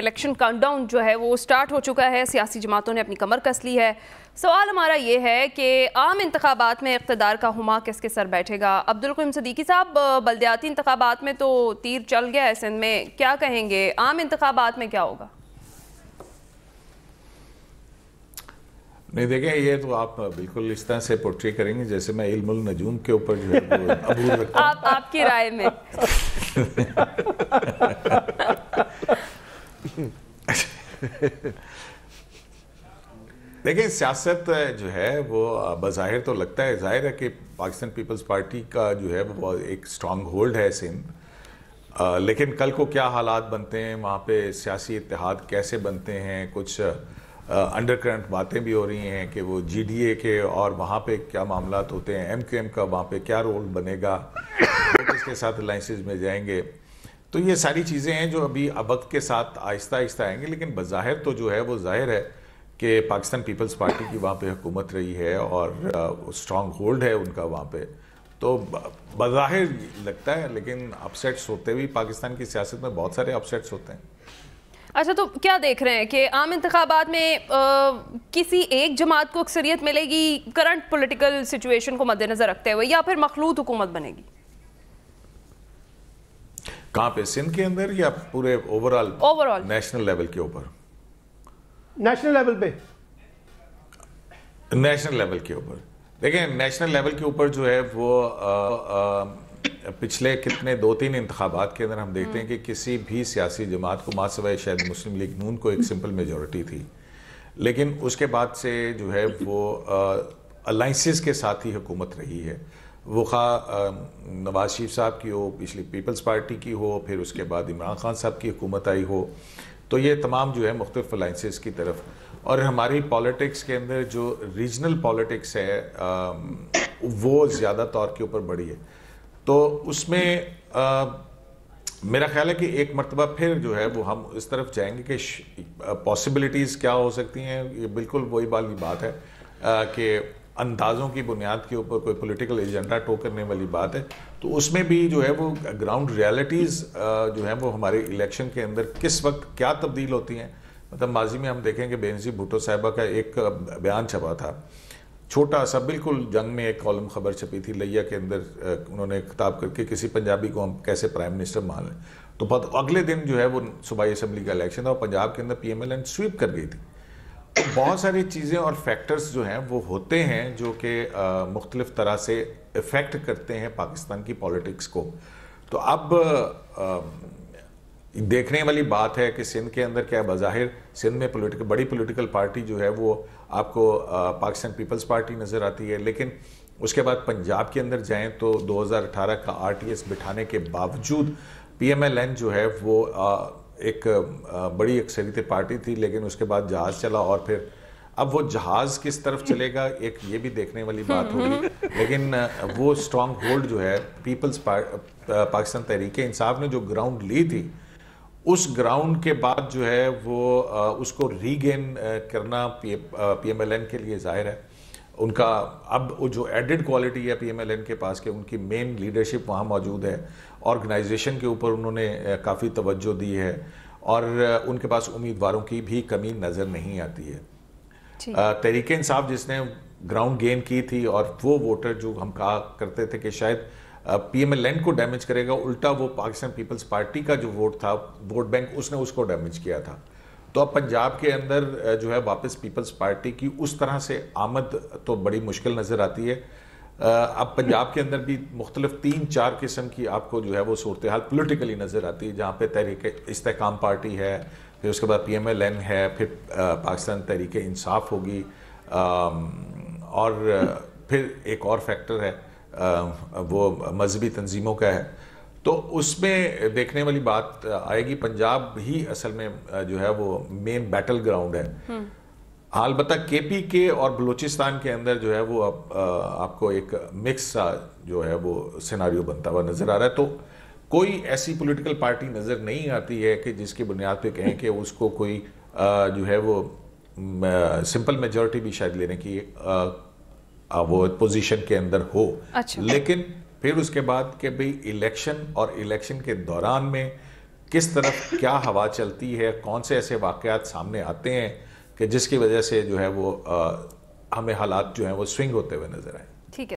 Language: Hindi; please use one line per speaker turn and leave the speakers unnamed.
इलेक्शन काउंटडाउन जो है वो स्टार्ट हो चुका है सियासी जमातों ने अपनी कमर कस ली है सवाल हमारा ये है कि आम इंतबात में इकतदार का हुमा किसके सर बैठेगा अब्दुलकम सदीकी साहब बलदयाती इंतबात में तो तीर चल गया है सिंध में क्या कहेंगे आम इंतबात में क्या होगा नहीं देखें ये तो आप बिल्कुल इस तरह से पोट्री करेंगे जैसे मैं इल्मुल नजूम के ऊपर जो है आप, आपकी राय में देखिए सियासत जो है वो बाहिर तो लगता है जाहिर है कि पाकिस्तान पीपल्स पार्टी का जो है वो एक स्ट्रॉन्ग होल्ड है सिंध लेकिन कल को क्या हालात बनते हैं वहाँ पे सियासी इतिहाद कैसे बनते हैं कुछ अंडर करंट बातें भी हो रही हैं कि वो जीडीए के और वहाँ पे क्या मामला होते हैं एमक्यूएम का वहाँ पे क्या रोल बनेगा किसके साथ अलाइंसेज में जाएंगे तो ये सारी चीज़ें हैं जो अभी वक्त के साथ आहिस्ता आहिस्ता आएंगे लेकिन बज़ाहिर तो जो है वो ज़ाहिर है कि पाकिस्तान पीपल्स पार्टी की वहाँ पे हुकूमत रही है और स्ट्रॉन्ग होल्ड है उनका वहाँ पे तो बज़ाहिर लगता है लेकिन अपसेट्स होते भी पाकिस्तान की सियासत में बहुत सारे अपसेट्स होते हैं अच्छा तो क्या देख रहे हैं कि आम इंतबात में आ, किसी एक जमात को अक्सरियत मिलेगी करंट पोलिटिकल सिचुएशन को मद्देनज़र रखते हुए या फिर मखलूत हुकूमत बनेगी कहाँ पे सिंध के अंदर या पूरे ओवरऑल ओवरऑल नेशनल लेवल के ऊपर नेशनल लेवल पे नेशनल लेवल के ऊपर देखें नेशनल लेवल के ऊपर जो है वो आ, आ, पिछले कितने दो तीन इंतबात के अंदर हम देखते हैं कि हम्म। किसी भी सियासी जमात को मासवाए शायद मुस्लिम लीग नून को एक सिंपल मेजोरिटी थी लेकिन उसके बाद से जो है वो अलाइंसिस के साथ ही हुकूमत रही है वो खा नवाज शरीफ साहब की हो पिछली पीपल्स पार्टी की हो फिर उसके बाद इमरान खान साहब की हुकूमत आई हो तो ये तमाम जो है मुख्तु अलाइंसेस की तरफ और हमारी पॉलिटिक्स के अंदर जो रीजनल पॉलिटिक्स है वो ज़्यादा तौर के ऊपर बढ़ी है तो उसमें मेरा ख्याल है कि एक मरतबा फिर जो है वो हम इस तरफ जाएंगे कि पॉसिबिलिटीज़ क्या हो सकती हैं ये बिल्कुल वही वाली बात है कि अंदाज़ों की बुनियाद के ऊपर कोई पॉलिटिकल एजेंडा टो करने वाली बात है तो उसमें भी जो है वो ग्राउंड रियलिटीज़ जो है वो हमारे इलेक्शन के अंदर किस वक्त क्या तब्दील होती हैं मतलब माजी में हम देखें कि बेनजी भुटो साहबा का एक बयान छपा था छोटा सा बिल्कुल जंग में एक कॉलम खबर छपी थी लैया के अंदर उन्होंने खिताब करके किसी पंजाबी को हम कैसे प्राइम मिनिस्टर मान लें तो बहुत अगले दिन जो है वो सूबाई असम्बली का इलेक्शन था और पंजाब के अंदर P M L N sweep कर गई थी बहुत सारी चीज़ें और फैक्टर्स जो हैं वो होते हैं जो कि मुख्तलिफ तरह से इफ़ेक्ट करते हैं पाकिस्तान की पॉलिटिक्स को तो अब आ, देखने वाली बात है कि सिंध के अंदर क्या बज़ाहिर सिंध में पोलिटिकल बड़ी पोलिटिकल पार्टी जो है वो आपको पाकिस्तान पीपल्स पार्टी नज़र आती है लेकिन उसके बाद पंजाब के अंदर जाएं तो 2018 का आरटीएस बिठाने के बावजूद पीएमएलएन जो है वो आ, एक बड़ी अक्सरियत पार्टी थी लेकिन उसके बाद जहाज चला और फिर अब वो जहाज किस तरफ चलेगा एक ये भी देखने वाली बात हम्म, होगी हम्म। लेकिन वो स्ट्रांग होल्ड जो है पीपल्स पाकिस्तान तहरीक इंसाफ ने जो ग्राउंड ली थी उस ग्राउंड के बाद जो है वो उसको रीगेन करना पी एम एल एन के लिए जाहिर है उनका अब जो एडिड क्वालिटी है पीएमएलएन के पास के उनकी मेन लीडरशिप वहाँ मौजूद है ऑर्गेनाइजेशन के ऊपर उन्होंने काफ़ी तवज्जो दी है और उनके पास उम्मीदवारों की भी कमी नज़र नहीं आती है तहरीक इंसाफ जिसने ग्राउंड गेन की थी और वो वोटर जो हम कहा करते थे कि शायद पीएमएलएन को डैमेज करेगा उल्टा वो पाकिस्तान पीपल्स पार्टी का जो वोट था वोट बैंक उसने उसको डैमेज किया था तो अब पंजाब के अंदर जो है वापस पीपल्स पार्टी की उस तरह से आमद तो बड़ी मुश्किल नज़र आती है अब पंजाब के अंदर भी मुख्तलिफ तीन चार किस्म की आपको जो है वो सूरत हाल पोलिटिकली नज़र आती है जहाँ पे तहरीक इसकाम पार्टी है फिर उसके बाद पी एम एल एन है फिर पाकिस्तान तहरीक इंसाफ होगी और फिर एक और फैक्टर है वो मजहबी तंजीमों का है तो उसमें देखने वाली बात आएगी पंजाब ही असल में जो है वो मेन बैटल ग्राउंड है हम्म। अलबत् के पी के और बलूचिस्तान के अंदर जो है वो आप, आ, आपको एक मिक्स सा जो है वो सिनारियो बनता हुआ नज़र आ रहा है तो कोई ऐसी पॉलिटिकल पार्टी नज़र नहीं आती है कि जिसकी बुनियाद पे कहें कि उसको कोई आ, जो है वो सिंपल मेजोरिटी भी शायद लेने की आ, वो पोजीशन के अंदर हो अच्छा। लेकिन फिर उसके बाद के भाई इलेक्शन और इलेक्शन के दौरान में किस तरफ क्या हवा चलती है कौन से ऐसे वाक़ सामने आते हैं कि जिसकी वजह से जो है वो आ, हमें हालात जो हैं वो स्विंग होते हुए नज़र आए